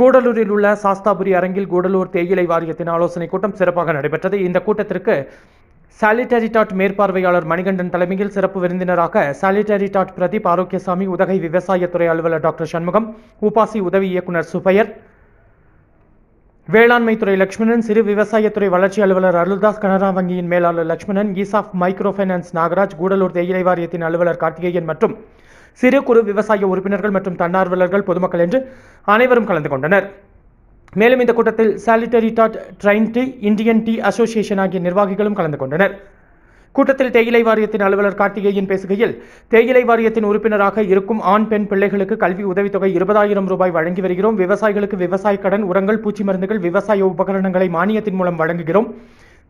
கூடலூரில் உள்ள சாஸ்தாபுரி அரங்கில் கூடலூர் தேயிலை வாரியத்தின் ஆலோசனை கூட்டம் சிறப்பாக நடைபெற்றது இந்த கூட்டத்திற்கு சாலிட்டரி டாட் மேற்பார்வையாளர் மணிகண்டன் தலைமையில் சிறப்பு விருந்தினராக சாலிட்டரி டாட் பிரதீப் ஆரோக்கியசாமி உதகை விவசாயத்துறை அலுவலர் டாக்டர் சண்முகம் உபாசி உதவி இயக்குநர் சுபையர் வேளாண்மை துறை லட்சுமணன் சிறு விவசாயத்துறை வளர்ச்சி அலுவலர் அருள்தாஸ் கனரா வங்கியின் மேலாளர் Lakshmanan of micro finance Nagaraj Gudalur தேயிலை வாரியத்தின் அலுவலர் கார்த்திகேயன் மற்றும் சிறு குறு விவசாய உறுப்பினர்கள் மற்றும் தன்னார்வலர்கள் பொதுமக்கள் என்று அனைவரும் கலந்து கொண்டனர் மேலும் இந்த கூட்டத்தில் சாலிட்டரி டாட் ட்ரைன் டி இந்தியன் டி அசோசியேஷன் ஆகிய நிர்வாகிகளும் கலந்து கொண்டனர் கூட்டத்தில் தேயிலை வாரியத்தின் அலுவலர் கார்த்திகேயன் பேசுகையில் தேயிலை வாரியத்தின் உறுப்பினராக இருக்கும் ஆண் பெண் பிள்ளைகளுக்கு கல்வி உதவித்தொகை இருபதாயிரம் ரூபாய் வழங்கி வருகிறோம் விவசாயிகளுக்கு விவசாய கடன் உரங்கள் பூச்சி மருந்துகள் விவசாய உபகரணங்களை மானியத்தின் மூலம் வழங்குகிறோம்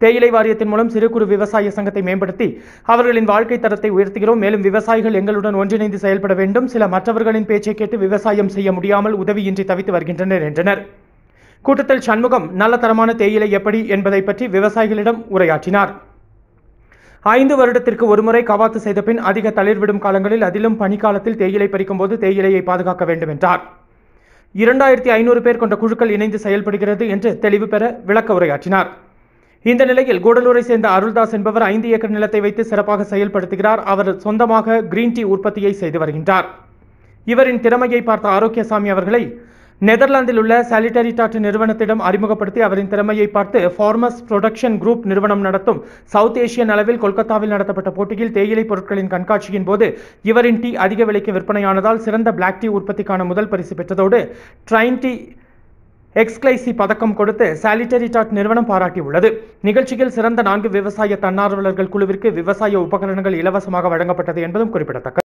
தேயிலை வாரியத்தின் மூலம் சிறு குறு விவசாய சங்கத்தை மேம்படுத்தி அவர்களின் வாழ்க்கை தரத்தை உயர்த்துகிறோம் மேலும் விவசாயிகள் எங்களுடன் ஒன்றிணைந்து செயல்பட வேண்டும் சில மற்றவர்களின் பேச்சை கேட்டு விவசாயம் செய்ய முடியாமல் உதவியின்றி தவித்து வருகின்றனர் என்றனர் கூட்டத்தில் சண்முகம் நல்ல தரமான தேயிலை எப்படி என்பதை பற்றி விவசாயிகளிடம் உரையாற்றினார் ஐந்து வருடத்திற்கு ஒருமுறை கவாத்து செய்த பின் அதிக தளிர்விடும் காலங்களில் அதிலும் பனிக்காலத்தில் தேயிலை பறிக்கும் போது தேயிலையை பாதுகாக்க வேண்டும் என்றார் இரண்டாயிரத்தி ஐநூறு பேர் கொண்ட குழுக்கள் இணைந்து செயல்படுகிறது என்று தெளிவு பெற விளக்க உரையாற்றினார் இந்த நிலையில் கூடலூரை சேர்ந்த அருள்தாஸ் என்பவர் ஐந்து ஏக்கர் நிலத்தை வைத்து சிறப்பாக செயல்படுத்துகிறார் அவர் சொந்தமாக கிரீன் டீ உற்பத்தியை செய்து வருகின்றார் இவரின் திறமையை பார்த்த ஆரோக்கியசாமி அவர்களை நெதர்லாந்தில் உள்ள சாலிட்டரி டாட் நிறுவனத்திடம் அறிமுகப்படுத்தி அவரின் திறமையை பார்த்து ஃபார்மஸ் புரொடக்ஷன் குரூப் நிறுவனம் நடத்தும் சவுத் ஏஷியன் அளவில் கொல்கத்தாவில் நடத்தப்பட்ட போட்டியில் தேயிலை பொருட்களின் கண்காட்சியின் போது இவரின் டீ அதிக விலைக்கு விற்பனையானதால் சிறந்த பிளாக் டீ உற்பத்திக்கான முதல் பரிசு பெற்றதோடு ட்ரைன் டீ எக்ஸ்கிளைசி பதக்கம் கொடுத்து சாலிட்டரி டாட் நிறுவனம் பாராட்டியுள்ளது நிகழ்ச்சியில் சிறந்த நான்கு விவசாய தன்னார்வலர்கள் குழுவிற்கு விவசாய உபகரணங்கள் இலவசமாக வழங்கப்பட்டது என்பதும் குறிப்பிடத்தக்கது